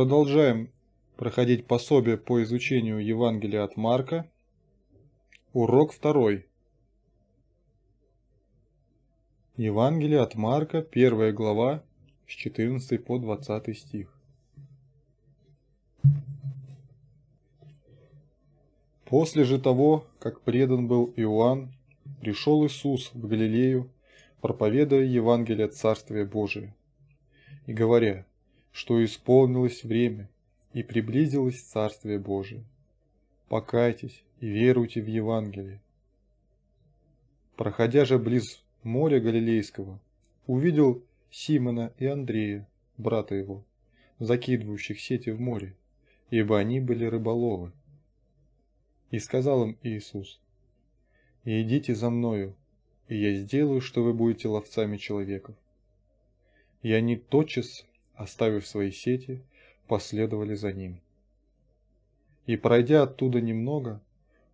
Продолжаем проходить пособие по изучению Евангелия от Марка. Урок второй. Евангелие от Марка, первая глава, с 14 по 20 стих. После же того, как предан был Иоанн, пришел Иисус в Галилею, проповедуя Евангелие Царствия Божия, и говоря, что исполнилось время и приблизилось Царствие Божие. Покайтесь и веруйте в Евангелие. Проходя же близ моря Галилейского, увидел Симона и Андрея, брата его, закидывающих сети в море, ибо они были рыболовы. И сказал им Иисус, «Идите за Мною, и я сделаю, что вы будете ловцами человеков». И они тотчас оставив свои сети, последовали за ним. И пройдя оттуда немного,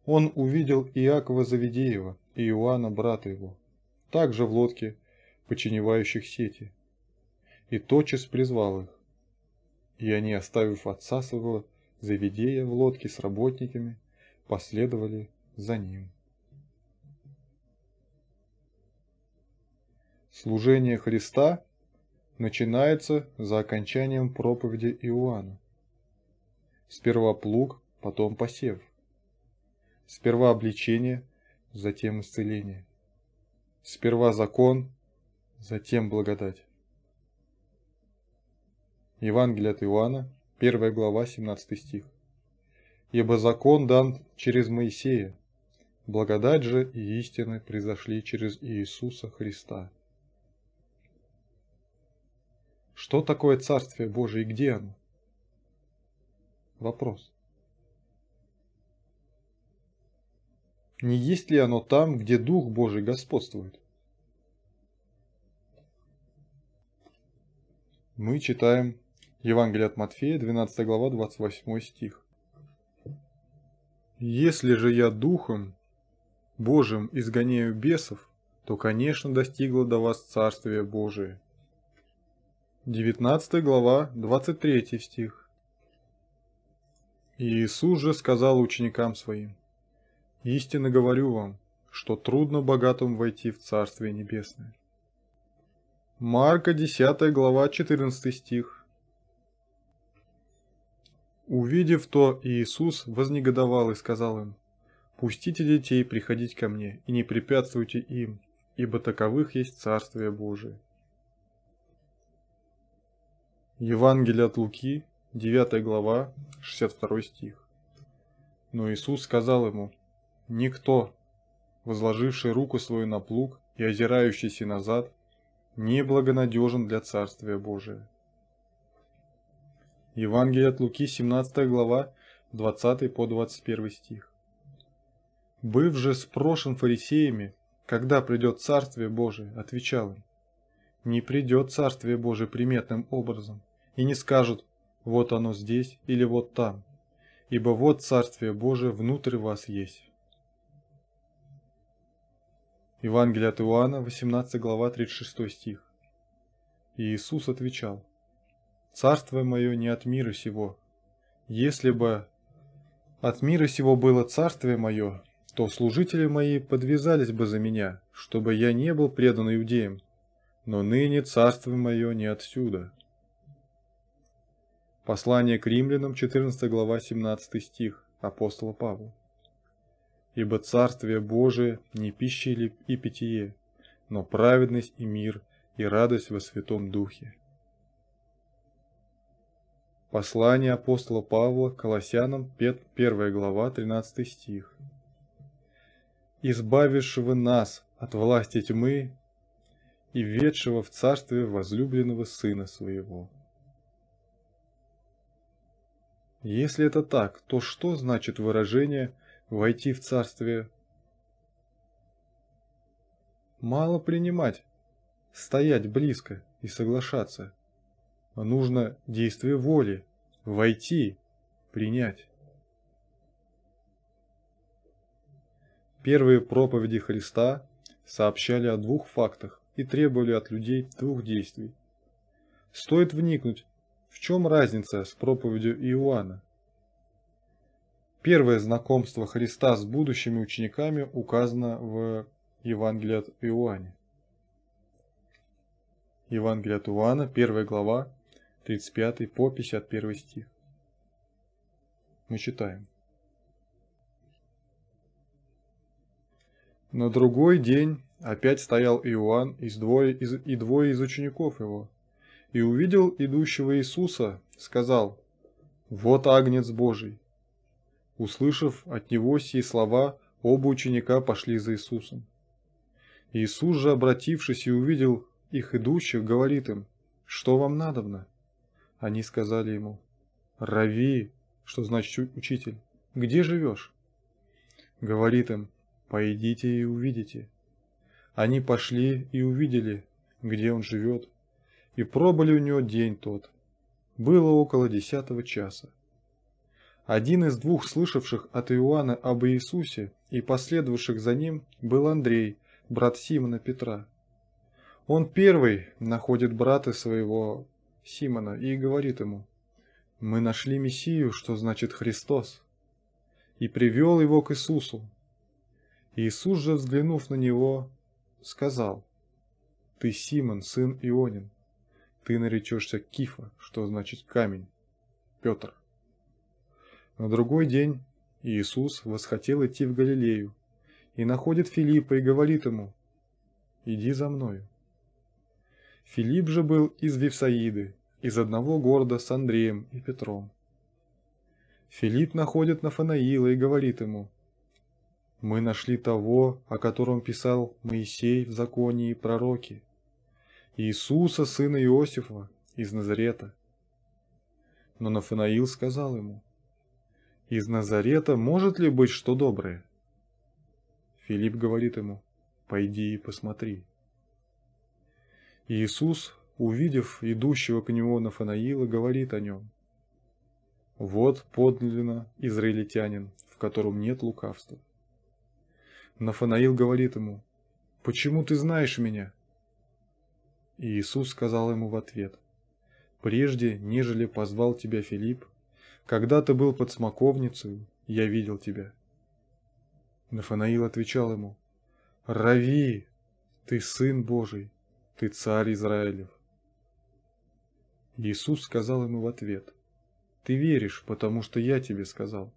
он увидел Иакова заведеева и Иоанна, брата его, также в лодке, починивающих сети, и тотчас призвал их. И они, оставив отца своего, заведея в лодке с работниками, последовали за ним. Служение Христа – начинается за окончанием проповеди Иоанна. Сперва плуг, потом посев. Сперва обличение, затем исцеление. Сперва закон, затем благодать. Евангелие от Иоанна, 1 глава, 17 стих. «Ибо закон дан через Моисея, благодать же и истина произошли через Иисуса Христа». Что такое Царствие Божие и где оно? Вопрос. Не есть ли оно там, где Дух Божий господствует? Мы читаем Евангелие от Матфея, 12 глава, 28 стих. «Если же я Духом Божьим изгоняю бесов, то, конечно, достигло до вас Царствие Божие». 19 глава, 23 стих. Иисус же сказал ученикам своим, «Истинно говорю вам, что трудно богатым войти в Царствие Небесное». Марка 10 глава, 14 стих. Увидев то, Иисус вознегодовал и сказал им, «Пустите детей приходить ко мне, и не препятствуйте им, ибо таковых есть Царствие Божие». Евангелие от Луки, 9 глава, 62 стих. Но Иисус сказал ему, «Никто, возложивший руку свою на плуг и озирающийся назад, не благонадежен для Царствия Божия». Евангелие от Луки, 17 глава, 20 по 21 стих. «Быв же спрошен фарисеями, когда придет Царствие Божие, отвечал им, «Не придет Царствие Божие приметным образом, и не скажут «вот оно здесь» или «вот там», ибо вот Царствие Божие внутрь вас есть. Евангелие от Иоанна, 18 глава, 36 стих. И Иисус отвечал, «Царство мое не от мира сего. Если бы от мира сего было царствие мое, то служители мои подвязались бы за меня, чтобы я не был предан иудеям. Но ныне царство мое не отсюда». Послание к римлянам, 14 глава, 17 стих, апостола Павла. «Ибо Царствие Божие не пища и питье, но праведность и мир и радость во Святом Духе». Послание апостола Павла Колоссянам, 1 глава, 13 стих. «Избавившего нас от власти тьмы и ведшего в царствие возлюбленного Сына Своего». Если это так, то что значит выражение «войти в царствие»? Мало принимать, стоять близко и соглашаться. Нужно действие воли, войти, принять. Первые проповеди Христа сообщали о двух фактах и требовали от людей двух действий. Стоит вникнуть в чем разница с проповедью Иоанна? Первое знакомство Христа с будущими учениками указано в Евангелии от Иоанна. Евангелие от Иоанна, 1 глава, 35 по 51 стих. Мы читаем. На другой день опять стоял Иоанн и двое из, и двое из учеников его – и увидел идущего Иисуса, сказал, «Вот Агнец Божий». Услышав от него сие слова, оба ученика пошли за Иисусом. Иисус же, обратившись и увидел их идущих, говорит им, «Что вам надобно?» Они сказали ему, «Рави», что значит «учитель», «где живешь?» Говорит им, «Пойдите и увидите». Они пошли и увидели, где он живет, и пробыли у него день тот. Было около десятого часа. Один из двух слышавших от Иоанна об Иисусе и последовавших за ним был Андрей, брат Симона Петра. Он первый находит брата своего Симона и говорит ему, «Мы нашли Мессию, что значит Христос», и привел его к Иисусу. Иисус же, взглянув на него, сказал, «Ты Симон, сын Ионин, ты наречешься кифа, что значит камень. Петр. На другой день Иисус восхотел идти в Галилею и находит Филиппа и говорит ему, «Иди за мною». Филипп же был из Вифсаиды, из одного города с Андреем и Петром. Филипп находит Нафанаила и говорит ему, «Мы нашли того, о котором писал Моисей в законе и пророки, Иисуса, сына Иосифа из Назарета. Но Нафанаил сказал ему, «Из Назарета может ли быть что доброе?» Филипп говорит ему, «Пойди и посмотри». Иисус, увидев идущего к нему Нафанаила, говорит о нем, «Вот подлинно израильтянин, в котором нет лукавства». Нафанаил говорит ему, «Почему ты знаешь меня?» И Иисус сказал ему в ответ, «Прежде, нежели позвал тебя Филипп, когда ты был под смоковницей, я видел тебя». Нафанаил отвечал ему, «Рави, ты Сын Божий, ты Царь Израилев». Иисус сказал ему в ответ, «Ты веришь, потому что я тебе сказал.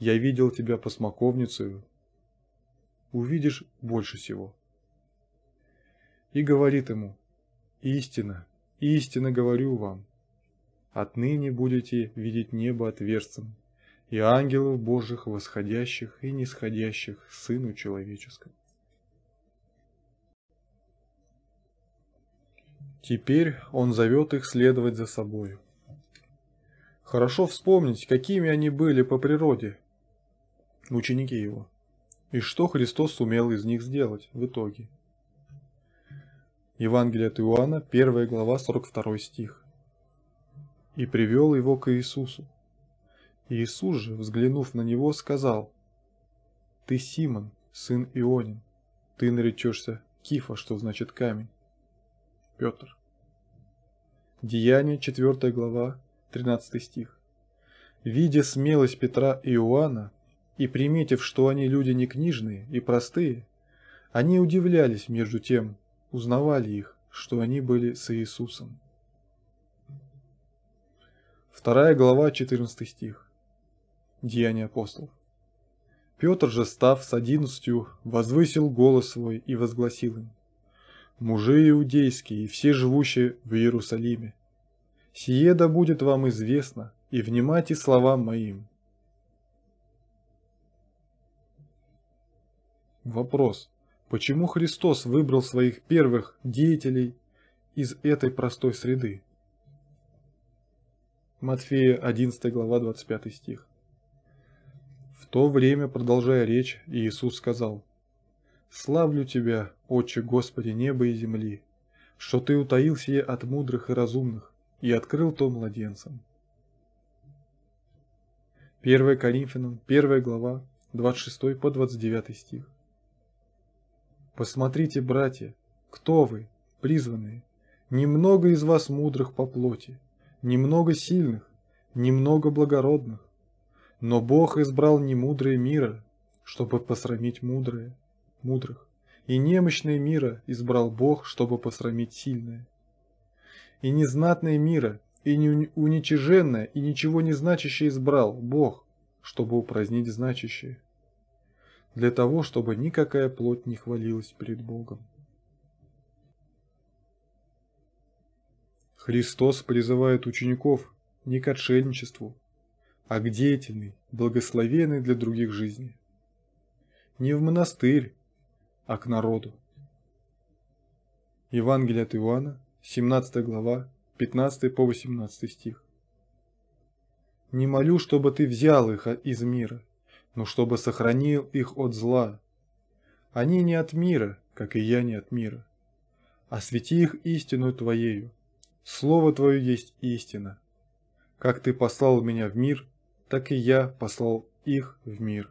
Я видел тебя по смоковницею. Увидишь больше всего». И говорит ему, Истина, истинно говорю вам, отныне будете видеть небо отверстым, и ангелов Божьих восходящих и нисходящих Сыну Человеческому. Теперь он зовет их следовать за собою. Хорошо вспомнить, какими они были по природе, ученики его, и что Христос сумел из них сделать в итоге – Евангелие от Иоанна, 1 глава, 42 стих. «И привел его к Иисусу. Иисус же, взглянув на него, сказал, «Ты Симон, сын Ионин, ты наречешься Кифа, что значит камень». Петр. Деяние, 4 глава, 13 стих. Видя смелость Петра и Иоанна, и приметив, что они люди не книжные и простые, они удивлялись между тем, узнавали их, что они были с Иисусом. Вторая глава 14 стих. Деяния апостолов. Петр же, став с одиннадцатью, возвысил голос свой и возгласил им. «Мужи иудейские и все живущие в Иерусалиме, сие да будет вам известно, и внимайте словам моим». Вопрос. Почему Христос выбрал своих первых деятелей из этой простой среды? Матфея 11 глава 25 стих. В то время, продолжая речь, Иисус сказал, «Славлю Тебя, Отче Господи неба и земли, что Ты утаил сие от мудрых и разумных, и открыл то младенцам». 1 Коринфянам, 1 глава, 26 по 29 стих. Посмотрите, братья, кто вы, призванные? Немного из вас мудрых по плоти, немного сильных, немного благородных. Но Бог избрал немудрые мира, чтобы посрамить мудрые, мудрых. И немощные мира избрал Бог, чтобы посрамить сильное. И незнатные мира, и не уничиженное, и ничего не значащее избрал Бог, чтобы упразднить значащее для того, чтобы никакая плоть не хвалилась перед Богом. Христос призывает учеников не к отшельничеству, а к деятельной, благословенной для других жизни. Не в монастырь, а к народу. Евангелие от Иоанна, 17 глава, 15 по 18 стих. «Не молю, чтобы ты взял их из мира, но чтобы сохранил их от зла. Они не от мира, как и я не от мира. Освети их истину Твоею. Слово Твое есть истина. Как Ты послал меня в мир, так и я послал их в мир.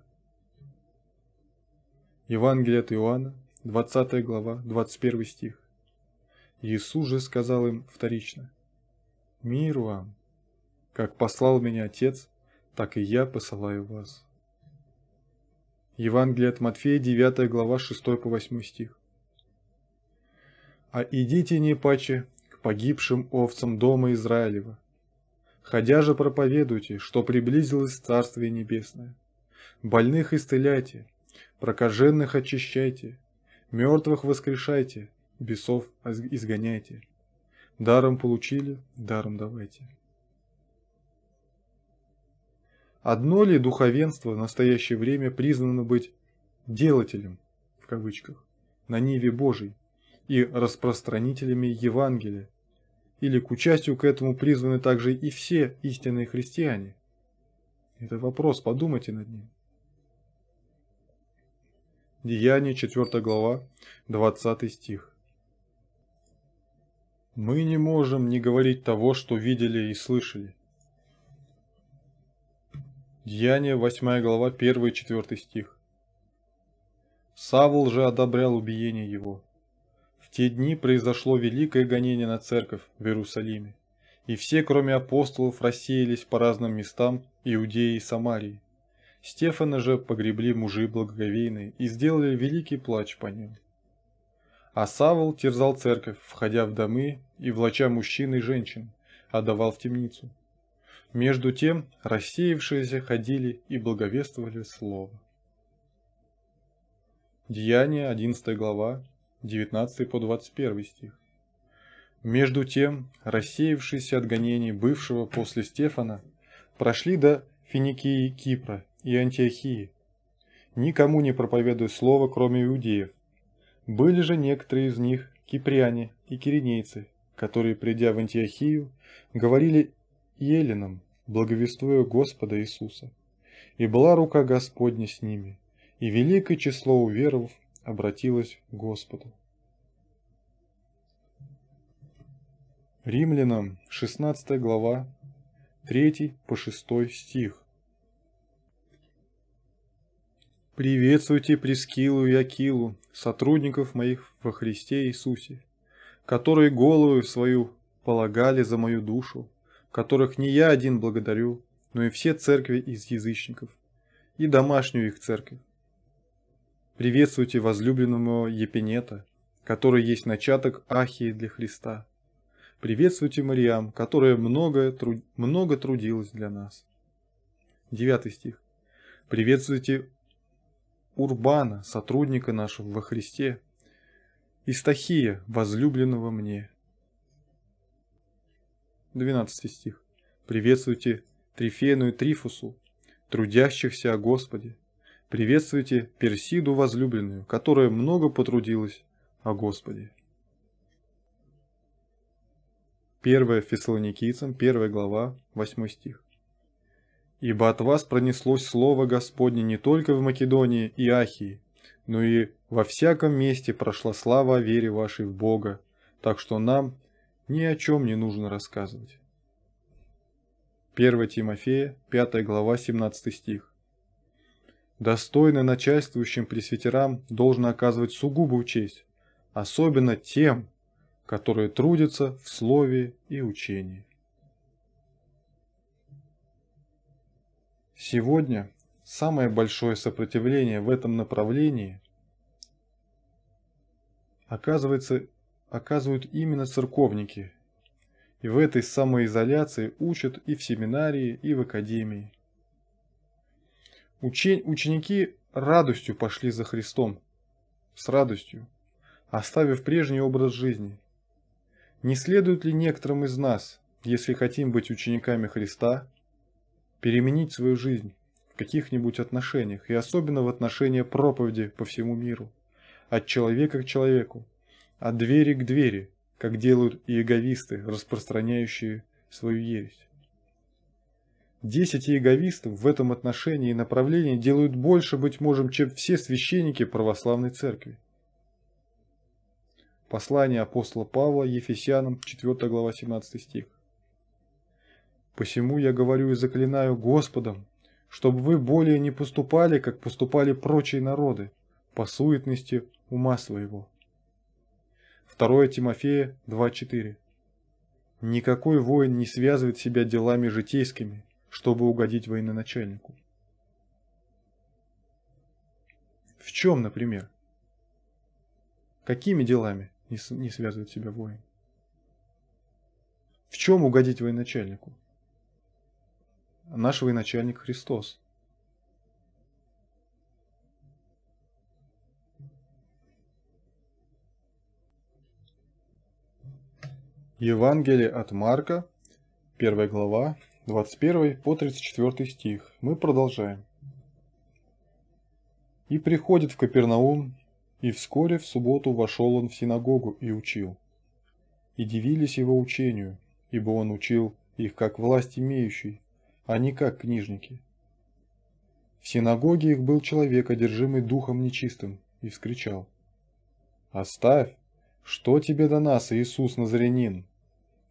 Евангелие от Иоанна, 20 глава, 21 стих. Иисус же сказал им вторично, «Мир вам! Как послал меня Отец, так и я посылаю вас». Евангелие от Матфея, 9 глава, 6 по 8 стих. «А идите не паче к погибшим овцам дома Израилева, ходя же проповедуйте, что приблизилось Царствие Небесное. Больных исцеляйте, прокаженных очищайте, мертвых воскрешайте, бесов изгоняйте. Даром получили, даром давайте». Одно ли духовенство в настоящее время признано быть «делателем» в кавычках на Ниве Божией и распространителями Евангелия? Или к участию к этому призваны также и все истинные христиане? Это вопрос, подумайте над ним. Деяние 4 глава, 20 стих. Мы не можем не говорить того, что видели и слышали – Деяние, 8 глава, 1 и 4 стих. Савл же одобрял убиение его. В те дни произошло великое гонение на церковь в Иерусалиме, и все, кроме апостолов, рассеялись по разным местам Иудеи и Самарии. Стефана же погребли мужи благоговейные и сделали великий плач по нему. А Савл терзал церковь, входя в домы и влача мужчин и женщин, отдавал а в темницу. Между тем рассеявшиеся ходили и благовествовали слово. Деяние, 11 глава, 19 по 21 стих. Между тем, рассеявшиеся от гонений бывшего после Стефана, прошли до Финикии Кипра и Антиохии, никому не проповедуя слово, кроме иудеев. Были же некоторые из них киприане и киренейцы, которые, придя в Антиохию, говорили Еленам благовествуя Господа Иисуса. И была рука Господня с ними, и великое число уверовав обратилось к Господу. Римлянам 16 глава 3 по 6 стих. Приветствуйте Прескилу и Акилу, сотрудников моих во Христе Иисусе, которые голову свою полагали за мою душу, которых не я один благодарю, но и все церкви из язычников, и домашнюю их церковь. Приветствуйте возлюбленного Епинета, который есть начаток Ахии для Христа. Приветствуйте Мариам, которая много, труд... много трудилась для нас. Девятый стих. Приветствуйте Урбана, сотрудника нашего во Христе, и Стахия, возлюбленного мне. 12 стих. Приветствуйте Трифену Трифусу, трудящихся о Господе. Приветствуйте Персиду возлюбленную, которая много потрудилась о Господе. 1 Фессалоникийцам, 1 глава, 8 стих. «Ибо от вас пронеслось слово Господне не только в Македонии и Ахии, но и во всяком месте прошла слава о вере вашей в Бога, так что нам ни о чем не нужно рассказывать. 1 Тимофея, 5 глава, 17 стих. Достойно начальствующим пресвитерам должно оказывать сугубую честь, особенно тем, которые трудятся в слове и учении. Сегодня самое большое сопротивление в этом направлении оказывается оказывают именно церковники. И в этой самоизоляции учат и в семинарии, и в академии. Учень, ученики радостью пошли за Христом. С радостью. Оставив прежний образ жизни. Не следует ли некоторым из нас, если хотим быть учениками Христа, переменить свою жизнь в каких-нибудь отношениях, и особенно в отношении проповеди по всему миру, от человека к человеку, от а двери к двери, как делают иеговисты, распространяющие свою ересь. Десять иеговистов в этом отношении и направлении делают больше, быть можем, чем все священники православной церкви. Послание апостола Павла Ефесянам, 4 глава, 17 стих. «Посему я говорю и заклинаю Господом, чтобы вы более не поступали, как поступали прочие народы, по суетности ума своего» 2 Тимофея 2.4. Никакой воин не связывает себя делами житейскими, чтобы угодить военачальнику. В чем, например? Какими делами не связывает себя воин? В чем угодить военачальнику? Наш военачальник Христос. Евангелие от Марка, 1 глава, 21 по 34 стих. Мы продолжаем. «И приходит в Капернаум, и вскоре в субботу вошел он в синагогу и учил. И дивились его учению, ибо он учил их как власть имеющий, а не как книжники. В синагоге их был человек, одержимый духом нечистым, и вскричал. «Оставь! Что тебе до нас, Иисус Назарянин?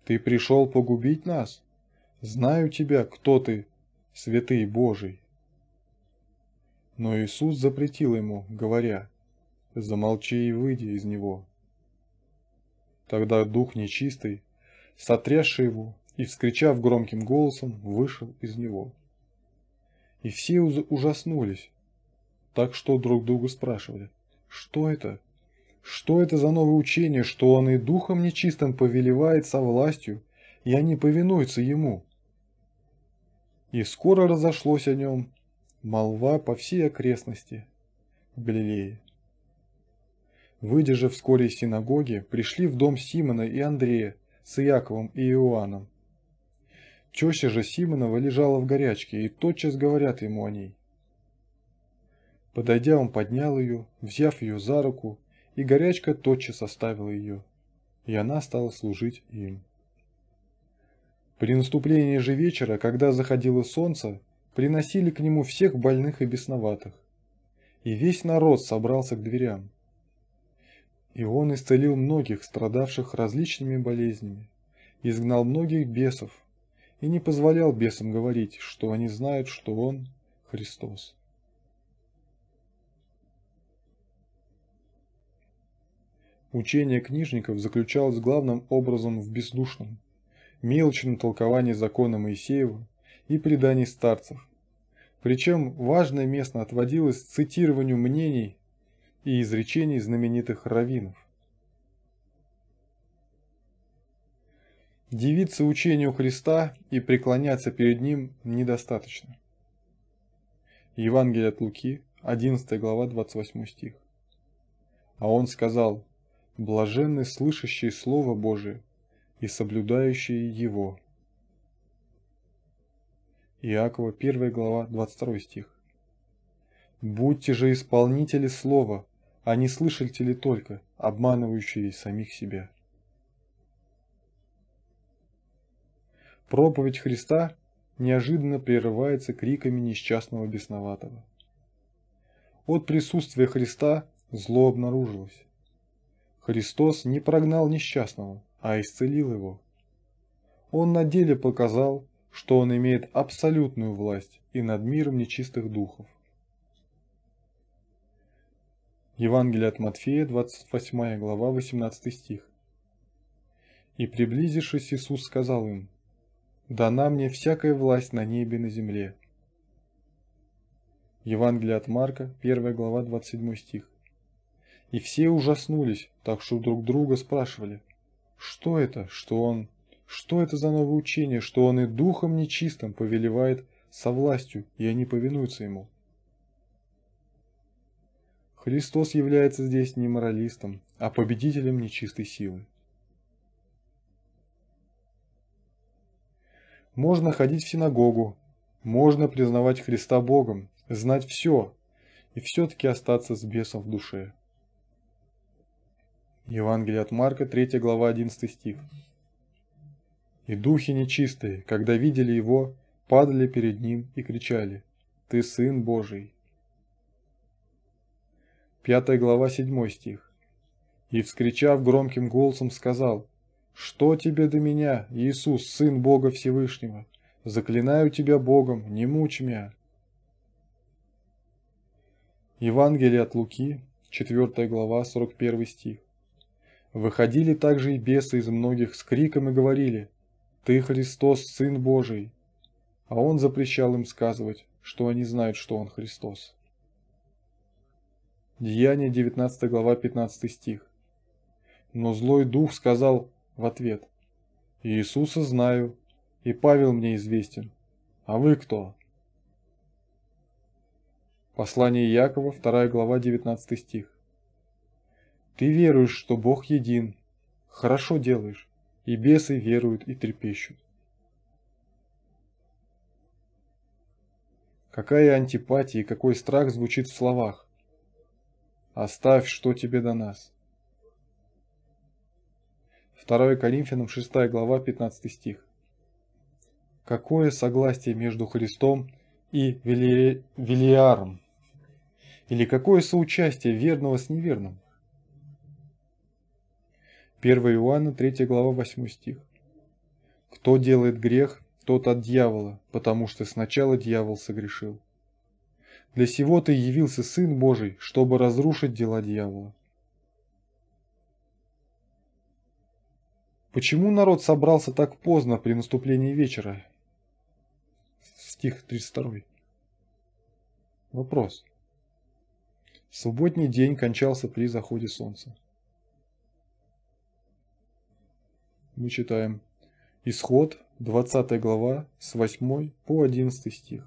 Ты пришел погубить нас? Знаю тебя, кто ты, святый Божий. Но Иисус запретил ему, говоря, «Замолчи и выйди из него». Тогда дух нечистый, сотрясший его и, вскричав громким голосом, вышел из него. И все ужаснулись, так что друг другу спрашивали, «Что это?» Что это за новое учение, что он и духом нечистым повелевает со властью, и они повинуются ему? И скоро разошлось о нем молва по всей окрестности Галилеи. Выдержав вскоре из синагоги, пришли в дом Симона и Андрея с Иаковом и Иоанном. Теща же Симонова лежала в горячке, и тотчас говорят ему о ней. Подойдя, он поднял ее, взяв ее за руку, и горячка тотчас оставила ее, и она стала служить им. При наступлении же вечера, когда заходило солнце, приносили к нему всех больных и бесноватых, и весь народ собрался к дверям. И он исцелил многих, страдавших различными болезнями, изгнал многих бесов, и не позволял бесам говорить, что они знают, что он – Христос. Учение книжников заключалось главным образом в бездушном, мелочном толковании закона Моисеева и преданий старцев. Причем важное место отводилось цитированию мнений и изречений знаменитых раввинов. Дивиться учению Христа и преклоняться перед Ним недостаточно. Евангелие от Луки, 11 глава, 28 стих. А он сказал, блаженны слышащие Слово Божие и соблюдающие его. Иакова 1 глава 22 стих. Будьте же исполнители слова, а не слышатели только, обманывающие самих себя. Проповедь Христа неожиданно прерывается криками несчастного бесноватого. От присутствия Христа зло обнаружилось. Христос не прогнал несчастного, а исцелил его. Он на деле показал, что он имеет абсолютную власть и над миром нечистых духов. Евангелие от Матфея, 28 глава, 18 стих. «И приблизившись, Иисус сказал им, «Дана мне всякая власть на небе и на земле». Евангелие от Марка, 1 глава, 27 стих. И все ужаснулись, так что друг друга спрашивали, что это, что он, что это за новое учение, что он и духом нечистым повелевает со властью, и они повинуются ему. Христос является здесь не моралистом, а победителем нечистой силы. Можно ходить в синагогу, можно признавать Христа Богом, знать все и все-таки остаться с бесом в душе. Евангелие от Марка, 3 глава, 11 стих. «И духи нечистые, когда видели его, падали перед ним и кричали, «Ты Сын Божий!» 5 глава, 7 стих. «И, вскричав громким голосом, сказал, «Что тебе до меня, Иисус, Сын Бога Всевышнего? Заклинаю тебя Богом, не мучь меня!» Евангелие от Луки, 4 глава, 41 стих. Выходили также и бесы из многих с криком и говорили «Ты Христос, Сын Божий!» А он запрещал им сказывать, что они знают, что он Христос. Деяние 19 глава 15 стих. Но злой дух сказал в ответ «Иисуса знаю, и Павел мне известен, а вы кто?» Послание Якова, 2 глава, 19 стих. Ты веруешь, что Бог един. Хорошо делаешь. И бесы веруют и трепещут. Какая антипатия и какой страх звучит в словах. Оставь, что тебе до нас. 2 Коринфянам 6 глава 15 стих. Какое согласие между Христом и Велиаром? Или какое соучастие верного с неверным? 1 Иоанна 3 глава 8 стих. Кто делает грех, тот от дьявола, потому что сначала дьявол согрешил. Для сего ты явился Сын Божий, чтобы разрушить дела дьявола. Почему народ собрался так поздно при наступлении вечера? Стих 32. Вопрос. Субботний день кончался при заходе солнца. мы читаем Исход, 20 глава, с 8 по 11 стих.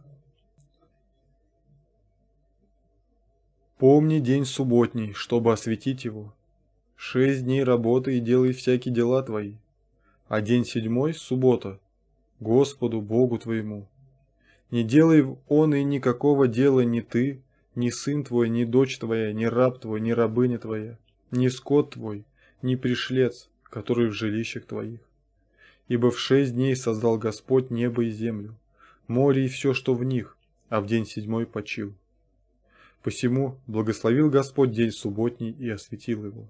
«Помни день субботний, чтобы осветить его. Шесть дней работы и делай всякие дела твои, а день седьмой – суббота, Господу Богу твоему. Не делай он и никакого дела ни ты, ни сын твой, ни дочь твоя, ни раб твой, ни рабыня твоя, ни скот твой, ни пришлец, которые в жилищах твоих. Ибо в шесть дней создал Господь небо и землю, море и все, что в них, а в день седьмой почил. Посему благословил Господь день субботний и осветил его.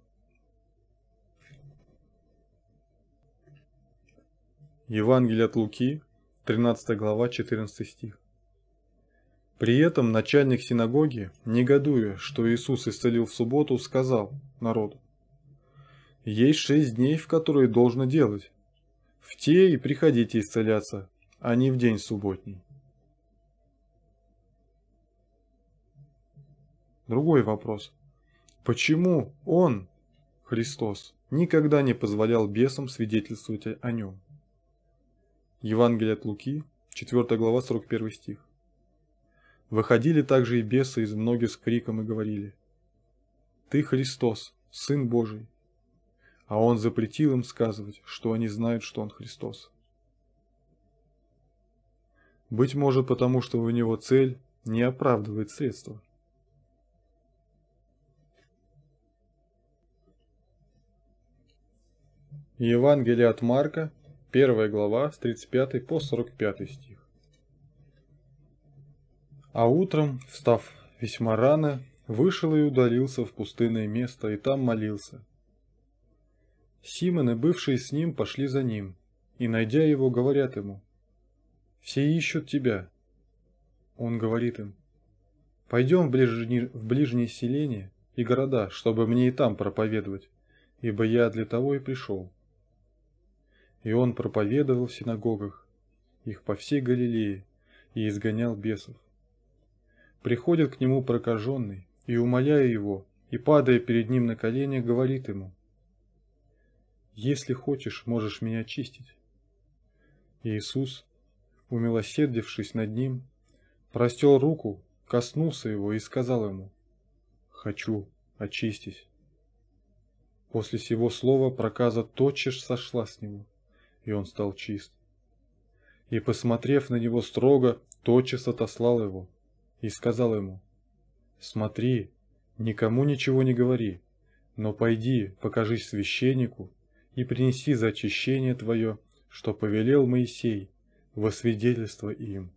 Евангелие от Луки, 13 глава, 14 стих. При этом начальник синагоги, негодуя, что Иисус исцелил в субботу, сказал народу, есть шесть дней, в которые должно делать. В те и приходите исцеляться, а не в день субботний. Другой вопрос. Почему Он, Христос, никогда не позволял бесам свидетельствовать о Нем? Евангелие от Луки, 4 глава, 41 стих. Выходили также и бесы из многих с криком и говорили, «Ты Христос, Сын Божий» а он запретил им сказывать, что они знают, что он Христос. Быть может потому, что у него цель не оправдывает средства. Евангелие от Марка, 1 глава, с 35 по 45 стих. А утром, встав весьма рано, вышел и удалился в пустынное место, и там молился – Симон и бывшие с ним пошли за ним, и, найдя его, говорят ему, «Все ищут тебя». Он говорит им, «Пойдем в, ближни... в ближние селения и города, чтобы мне и там проповедовать, ибо я для того и пришел». И он проповедовал в синагогах их по всей Галилее и изгонял бесов. Приходит к нему прокаженный и, умоляя его, и, падая перед ним на колени, говорит ему, «Если хочешь, можешь меня очистить. Иисус, умилосердившись над ним, простел руку, коснулся его и сказал ему, «Хочу, очистись». После сего слова проказа тотчас сошла с него, и он стал чист. И, посмотрев на него строго, тотчас отослал его и сказал ему, «Смотри, никому ничего не говори, но пойди, покажись священнику и принеси за очищение твое, что повелел Моисей, во свидетельство им.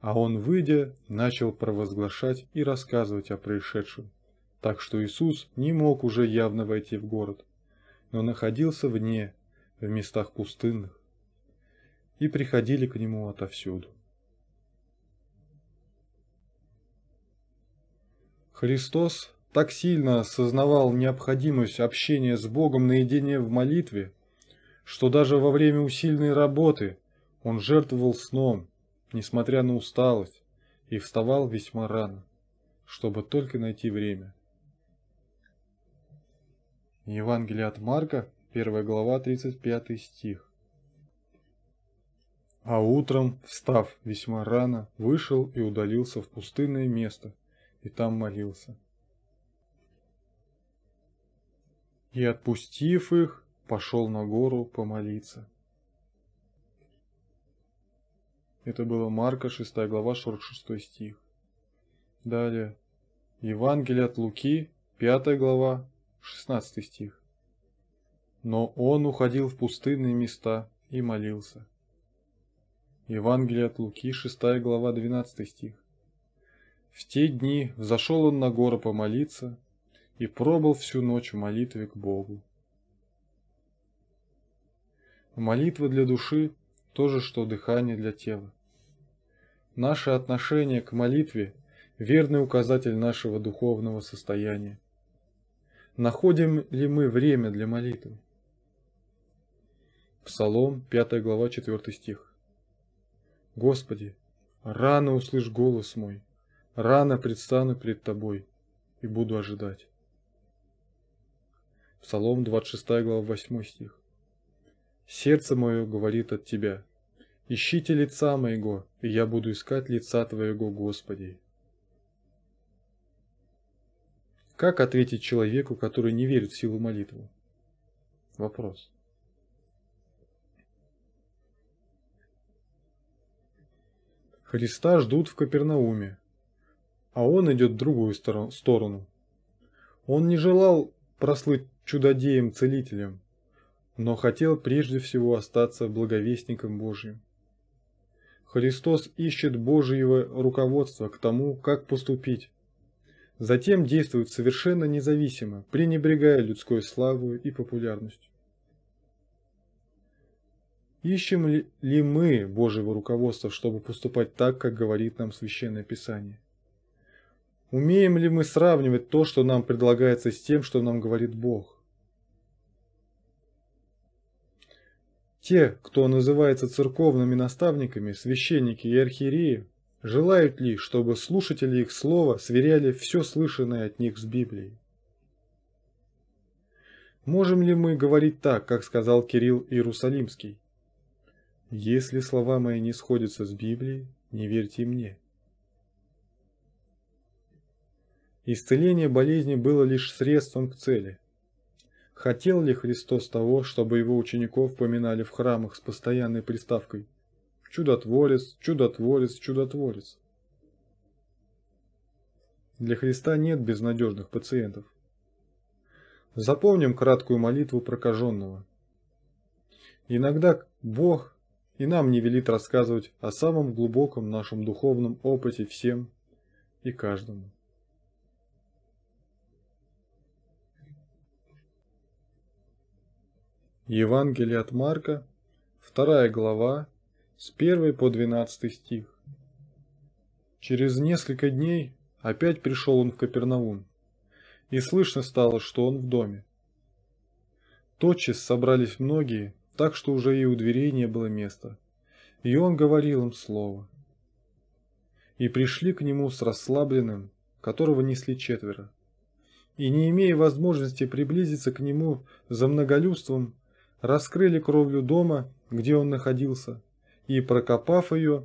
А он, выйдя, начал провозглашать и рассказывать о происшедшем, так что Иисус не мог уже явно войти в город, но находился вне, в местах пустынных, и приходили к нему отовсюду. Христос так сильно осознавал необходимость общения с Богом наедине в молитве, что даже во время усиленной работы он жертвовал сном, несмотря на усталость, и вставал весьма рано, чтобы только найти время. Евангелие от Марка, 1 глава, 35 стих. А утром, встав весьма рано, вышел и удалился в пустынное место, и там молился. и, отпустив их, пошел на гору помолиться. Это было Марка, 6 глава, 46 стих. Далее. Евангелие от Луки, 5 глава, 16 стих. Но он уходил в пустынные места и молился. Евангелие от Луки, 6 глава, 12 стих. В те дни взошел он на гору помолиться, и пробыл всю ночь в молитве к Богу. Молитва для души – то же, что дыхание для тела. Наше отношение к молитве – верный указатель нашего духовного состояния. Находим ли мы время для молитвы? Псалом, 5 глава, 4 стих. «Господи, рано услышь голос мой, рано предстану пред Тобой и буду ожидать». Псалом 26 глава 8 стих. «Сердце мое говорит от Тебя, ищите лица моего, и я буду искать лица Твоего, Господи». Как ответить человеку, который не верит в силу молитвы? Вопрос. Христа ждут в Капернауме, а он идет в другую сторону. Он не желал прослыть чудодеем-целителем, но хотел прежде всего остаться благовестником Божьим. Христос ищет Божьего руководства к тому, как поступить. Затем действует совершенно независимо, пренебрегая людской славой и популярностью. Ищем ли мы Божьего руководства, чтобы поступать так, как говорит нам Священное Писание? Умеем ли мы сравнивать то, что нам предлагается, с тем, что нам говорит Бог? Те, кто называется церковными наставниками, священники и архиереи, желают ли, чтобы слушатели их слова сверяли все слышанное от них с Библией? Можем ли мы говорить так, как сказал Кирилл Иерусалимский? Если слова мои не сходятся с Библией, не верьте мне. Исцеление болезни было лишь средством к цели. Хотел ли Христос того, чтобы его учеников поминали в храмах с постоянной приставкой «чудотворец, чудотворец, чудотворец»? Для Христа нет безнадежных пациентов. Запомним краткую молитву прокаженного. Иногда Бог и нам не велит рассказывать о самом глубоком нашем духовном опыте всем и каждому. Евангелие от Марка, 2 глава, с 1 по 12 стих. Через несколько дней опять пришел он в Капернаум, и слышно стало, что он в доме. Тотчас собрались многие, так что уже и у дверей не было места, и он говорил им слово. И пришли к нему с расслабленным, которого несли четверо, и не имея возможности приблизиться к нему за многолюдством, раскрыли кровлю дома, где он находился, и, прокопав ее,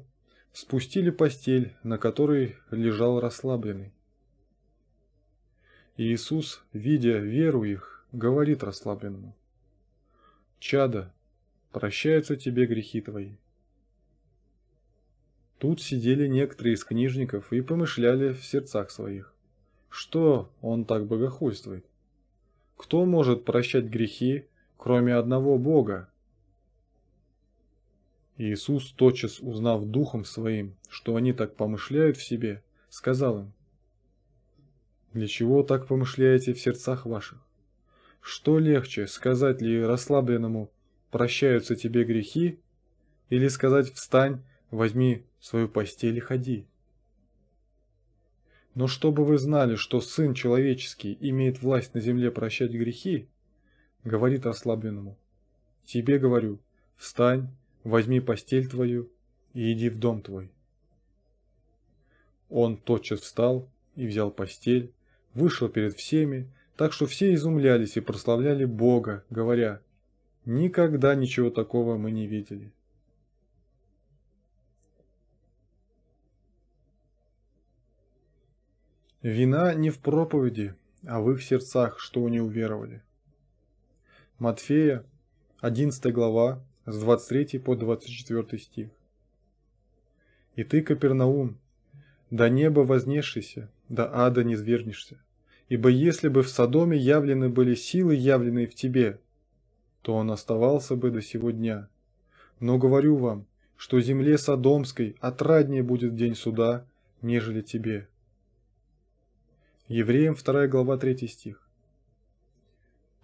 спустили постель, на которой лежал расслабленный. Иисус, видя веру их, говорит расслабленному, «Чада, прощаются тебе грехи твои». Тут сидели некоторые из книжников и помышляли в сердцах своих, что он так богохульствует. Кто может прощать грехи, кроме одного Бога. Иисус, тотчас узнав духом своим, что они так помышляют в себе, сказал им, «Для чего так помышляете в сердцах ваших? Что легче, сказать ли расслабленному «прощаются тебе грехи» или сказать «встань, возьми свою постель и ходи»? Но чтобы вы знали, что Сын Человеческий имеет власть на земле прощать грехи, говорит ослабленному. Тебе говорю, встань, возьми постель твою и иди в дом твой. Он тотчас встал и взял постель, вышел перед всеми, так что все изумлялись и прославляли Бога, говоря, «Никогда ничего такого мы не видели». Вина не в проповеди, а в их сердцах, что они уверовали. Матфея, 11 глава, с 23 по 24 стих. «И ты, Капернаум, до неба вознесшийся, до ада не звернешься, ибо если бы в Содоме явлены были силы, явленные в тебе, то он оставался бы до сего дня. Но говорю вам, что земле Содомской отраднее будет день суда, нежели тебе». Евреям 2 глава 3 стих.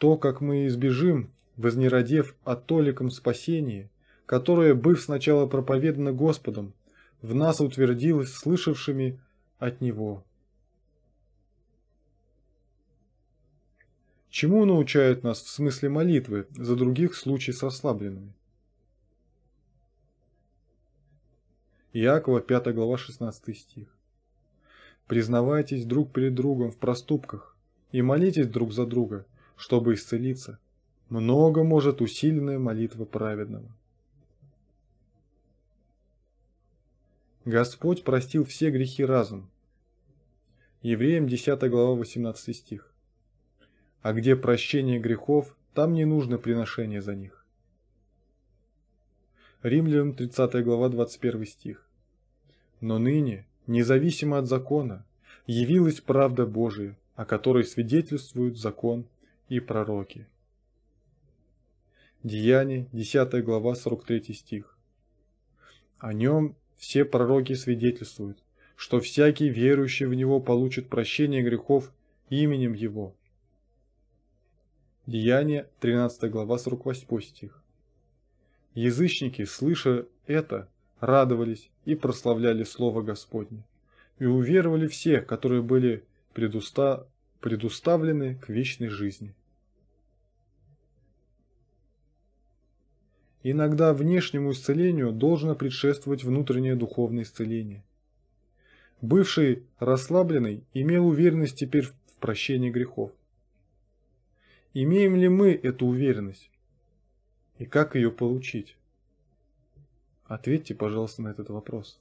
То, как мы избежим, вознеродев о толиком спасении, которое, быв сначала проповедано Господом, в нас утвердилось слышавшими от Него. Чему научают нас в смысле молитвы за других случай с ослабленными? Иакова, 5 глава, 16 стих. «Признавайтесь друг перед другом в проступках и молитесь друг за друга, чтобы исцелиться, много может усиленная молитва праведного. Господь простил все грехи разом. Евреям 10 глава 18 стих. А где прощение грехов, там не нужно приношение за них. Римлянам 30 глава 21 стих. Но ныне, независимо от закона, явилась правда Божия, о которой свидетельствует закон и пророки. Деяние, 10 глава, 43 стих. О нем все пророки свидетельствуют, что всякий верующий в него получит прощение грехов именем его. Деяние, 13 глава, 48 стих. Язычники, слыша это, радовались и прославляли Слово Господне, и уверовали все, которые были предуста предуставлены к вечной жизни. Иногда внешнему исцелению должно предшествовать внутреннее духовное исцеление. Бывший расслабленный имел уверенность теперь в прощении грехов. Имеем ли мы эту уверенность? И как ее получить? Ответьте, пожалуйста, на этот вопрос.